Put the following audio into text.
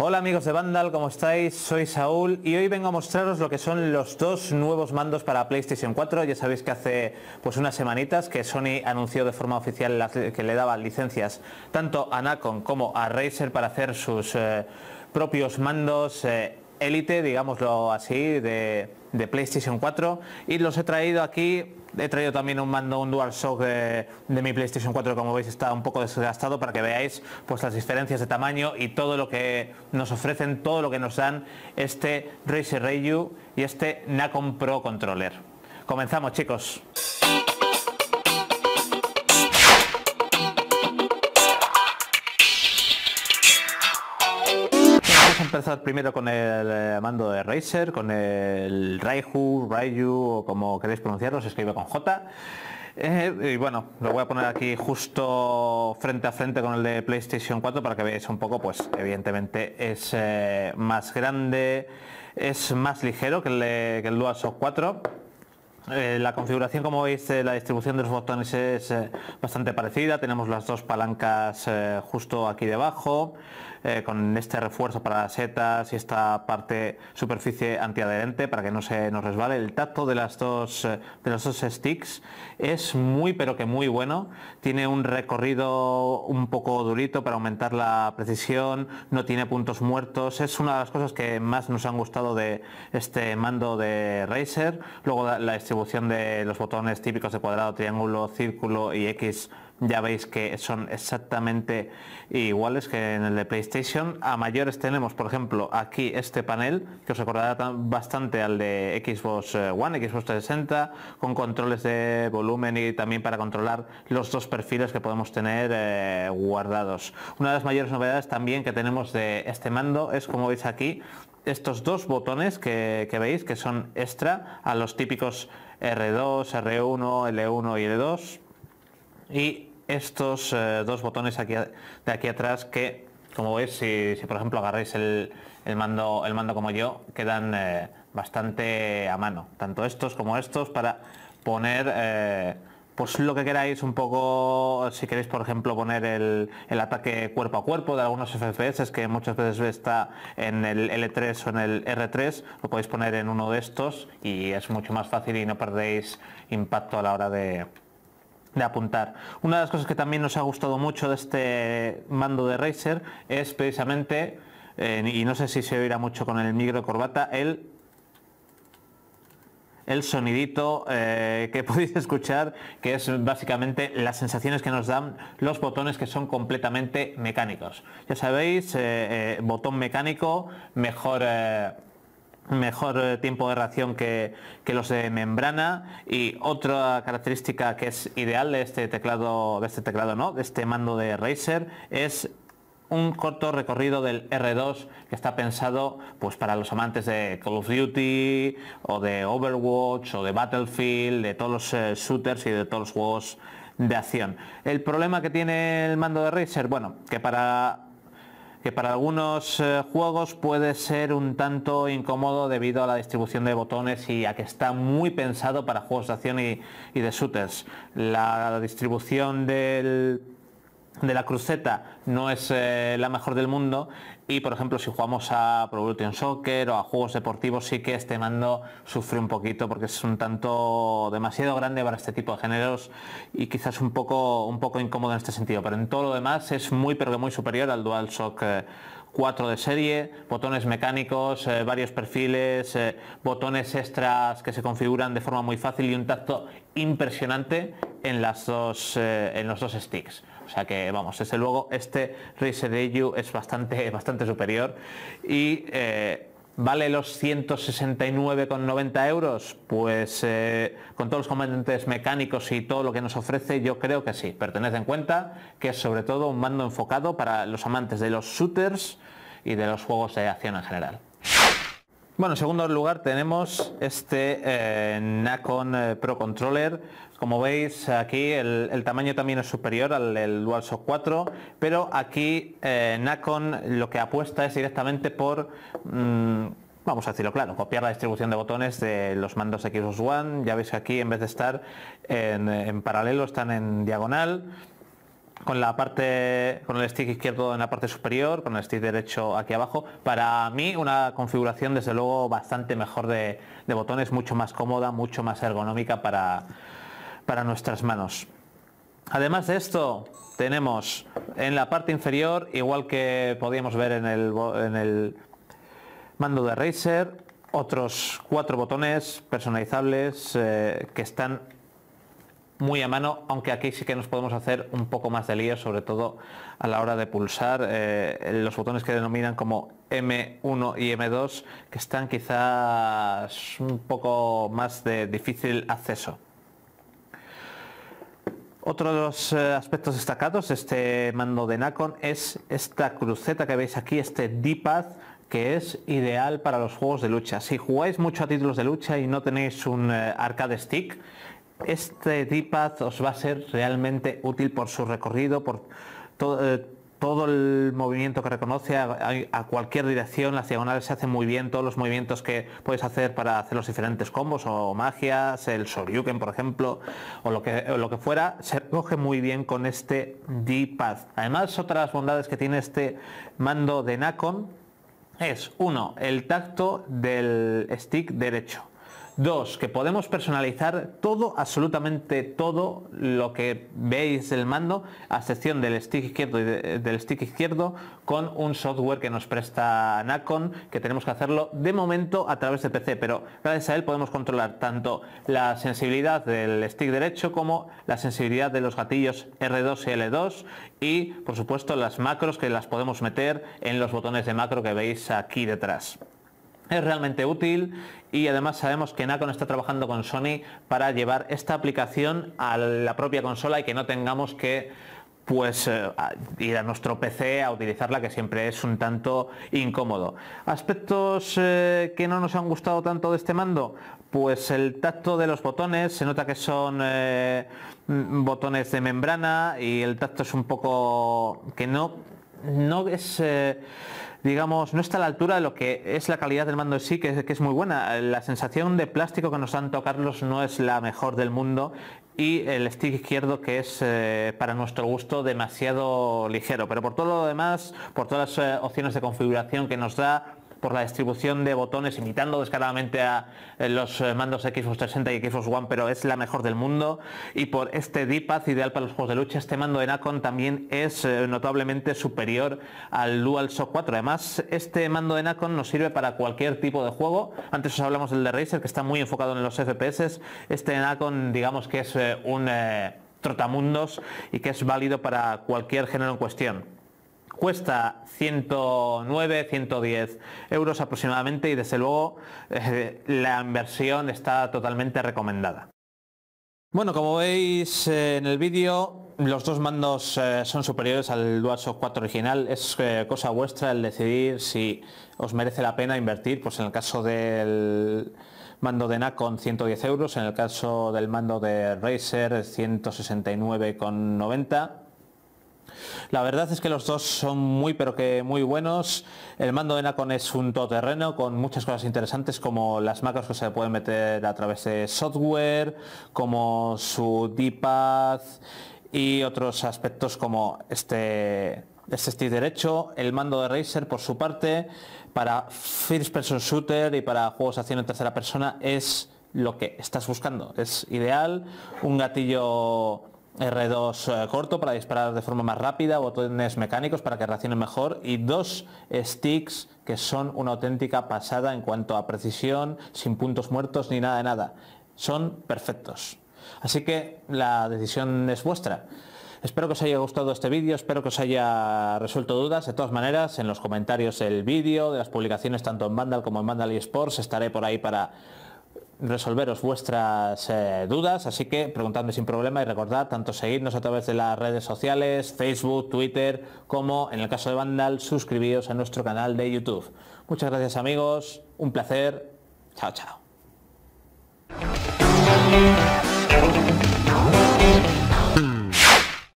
Hola amigos de Vandal, ¿cómo estáis? Soy Saúl y hoy vengo a mostraros lo que son los dos nuevos mandos para PlayStation 4. Ya sabéis que hace pues unas semanitas que Sony anunció de forma oficial que le daba licencias tanto a Nacon como a Razer para hacer sus eh, propios mandos eh, élite, digámoslo así, de, de, PlayStation 4 y los he traído aquí. He traído también un mando, un DualShock de, de mi PlayStation 4, como veis está un poco desgastado para que veáis pues, las diferencias de tamaño y todo lo que nos ofrecen, todo lo que nos dan este Razer Rayu y este Nacon Pro Controller. Comenzamos chicos. empezar primero con el eh, mando de Razer, con el Raiju, Raiju o como queréis pronunciarlo, se escribe con J. Eh, y bueno, lo voy a poner aquí justo frente a frente con el de PlayStation 4 para que veáis un poco, pues evidentemente es eh, más grande, es más ligero que el, que el DualShock 4 eh, la configuración, como veis, eh, la distribución de los botones es eh, bastante parecida. Tenemos las dos palancas justo aquí debajo, con este refuerzo para las setas y esta parte superficie antiadherente para que no se nos resbale. El tacto de, las dos, de los dos sticks es muy, pero que muy bueno. Tiene un recorrido un poco durito para aumentar la precisión, no tiene puntos muertos. Es una de las cosas que más nos han gustado de este mando de Razer. Luego la distribución de los botones típicos de cuadrado, triángulo, círculo y X ya veis que son exactamente iguales que en el de PlayStation. A mayores tenemos, por ejemplo, aquí este panel, que os acordará bastante al de Xbox eh, One, Xbox 360, con controles de volumen y también para controlar los dos perfiles que podemos tener eh, guardados. Una de las mayores novedades también que tenemos de este mando es, como veis aquí, estos dos botones que veis, que son extra a los típicos R2, R1, L1 y L2 y estos eh, dos botones de aquí atrás que como veis si, por ejemplo agarráis el, mando, el mando como yo quedan eh, bastante a mano tanto estos como estos para poner eh, pues lo que queráis un poco, si queréis por ejemplo poner el, ataque cuerpo a cuerpo de algunos FPS que muchas veces está en el L3 o en el R3, lo podéis poner en uno de estos y es mucho más fácil y no perdéis impacto a la hora de, apuntar. Una de las cosas que también nos ha gustado mucho de este mando de Razer es precisamente, eh, y no sé si se oirá mucho con el micro corbata, el el sonidito eh, que podéis escuchar, que es básicamente las sensaciones que nos dan los botones que son completamente mecánicos. Ya sabéis, eh, eh, botón mecánico, mejor mejor tiempo de reacción que, que, los de membrana y otra característica que es ideal de este teclado de este teclado no de este mando de Razer es un corto recorrido del R2 que está pensado pues, para los amantes de Call of Duty o de Overwatch o de Battlefield, de todos los eh, shooters y de todos los juegos de acción. El problema que tiene el mando de Razer, bueno, que para que para algunos eh, juegos puede ser un tanto incómodo debido a la distribución de botones y a que está muy pensado para juegos de acción y, y de shooters. La distribución del de la cruceta no es eh, la mejor del mundo y por ejemplo si jugamos a Pro Evolution Soccer o a juegos deportivos sí que este mando sufre un poquito porque es un tanto demasiado grande para este tipo de géneros y quizás un poco, un poco incómodo en este sentido, pero en todo lo demás es muy pero que muy superior al DualShock 4 de serie, botones mecánicos, eh, varios perfiles, eh, botones extras que se configuran de forma muy fácil y un tacto impresionante en, en los dos sticks. O sea que vamos, desde luego, este Razer Eju es bastante, bastante superior y eh, ¿Vale los 169,90 euros? Pues eh, con todos los componentes mecánicos y todo lo que nos ofrece, yo creo que sí. Pero tened en cuenta que es sobre todo un mando enfocado para los amantes de los shooters y de los juegos de acción en general. Bueno, en segundo lugar tenemos este eh, Nacon eh, Pro Controller. Como veis aquí el, tamaño también es superior al del DualShock 4, pero aquí eh, Nacon lo que apuesta es directamente por... Mm, vamos a decirlo claro, copiar la distribución de botones de los mandos Xbox One, ya veis que aquí en vez de estar en, en paralelo están en diagonal, con la parte con el stick izquierdo en la parte superior, con el stick derecho aquí abajo. Para mí una configuración desde luego bastante mejor de, botones, mucho más cómoda, mucho más ergonómica para, nuestras manos. Además de esto, tenemos en la parte inferior, igual que podíamos ver en el, en el mando de Razer, otros cuatro botones personalizables eh, que están muy a mano, aunque aquí sí que nos podemos hacer un poco más de lío, sobre todo a la hora de pulsar eh, los botones que denominan como M1 y M2, que están quizás un poco más de difícil acceso. Otro de los eh, aspectos destacados de este mando de Nacon es esta cruceta que veis aquí, este D-pad, que es ideal para los juegos de lucha. Si jugáis mucho a títulos de lucha y no tenéis un eh, arcade stick, este D-pad os va a ser realmente útil por su recorrido, por eh, todo... el movimiento que reconoce a, cualquier dirección, las diagonales se hacen muy bien, todos los movimientos que puedes hacer para hacer los diferentes combos o magias, el Soryuken por ejemplo, o lo que, lo que fuera, se recoge muy bien con este D-Pad. Además, otras bondades que tiene este mando de Nacon es, uno, el tacto del stick derecho. Dos, que podemos personalizar todo, absolutamente todo lo que veis del mando, a excepción del stick izquierdo del stick izquierdo, con un software que nos presta Nacon, que tenemos que hacerlo de momento a través de PC, pero gracias a él podemos controlar tanto la sensibilidad del stick derecho como la sensibilidad de los gatillos R2 y L2 y por supuesto las macros que las podemos meter en los botones de macro que veis aquí detrás es realmente útil y además sabemos que Nacon está trabajando con Sony para llevar esta aplicación a la propia consola y que no tengamos que pues eh, ir a nuestro PC a utilizarla que siempre es un tanto incómodo. Aspectos eh, que no nos han gustado tanto de este mando, pues el tacto de los botones, se nota que son eh, botones de membrana y el tacto es un poco que no, no es digamos, no está a la altura de lo que es la calidad del mando en sí, que es, muy buena. La sensación de plástico que nos dan tocarlos no es la mejor del mundo y el stick izquierdo que es eh, para nuestro gusto demasiado ligero, pero por todo lo demás, por todas las eh, opciones de configuración que nos da, por la distribución de botones, imitando descaradamente a eh, los eh, mandos Xbox 360 y Xbox One, pero es la mejor del mundo. Y por este D-Pad ideal para los juegos de lucha, este mando de Nacon también es eh, notablemente superior al DualShock 4. Además, este mando de Nacon nos sirve para cualquier tipo de juego. Antes os hablamos del de Racer, que está muy enfocado en los FPS. Este Nacon, digamos que es un... trotamundos y que es válido para cualquier género en cuestión. Cuesta 109, 110 euros aproximadamente y desde luego eh, la inversión está totalmente recomendada. Bueno, como veis eh, en el vídeo, los dos mandos eh, son superiores al DualShock 4 original. Es cosa vuestra el decidir si os merece la pena invertir, pues en el caso del mando de con 110 euros, en el caso del mando de Razer 169,90 la verdad es que los dos son muy pero que muy buenos. El mando de Nacon es un todoterreno con muchas cosas interesantes como las macros que se pueden meter a través de software, como su D-Pad y otros aspectos como este este stick derecho, el mando de Razer por su parte, para First Person Shooter y para juegos de acción en tercera persona es lo que estás buscando. Es ideal, un gatillo R2 eh, corto para disparar de forma más rápida, botones mecánicos para que reaccione mejor y dos sticks que son una auténtica pasada en cuanto a precisión, sin puntos muertos ni nada de nada. Son perfectos. Así que la decisión es vuestra. Espero que os haya gustado este vídeo, espero que os haya resuelto dudas. De todas maneras, en los comentarios el vídeo, de las publicaciones tanto en Vandal como en Vandal eSports estaré por ahí para resolveros vuestras eh, dudas, así que preguntadme sin problema y recordad tanto seguirnos a través de las redes sociales, Facebook, Twitter, como en el caso de Vandal, suscribiros a nuestro canal de YouTube. Muchas gracias amigos, un placer, chao chao.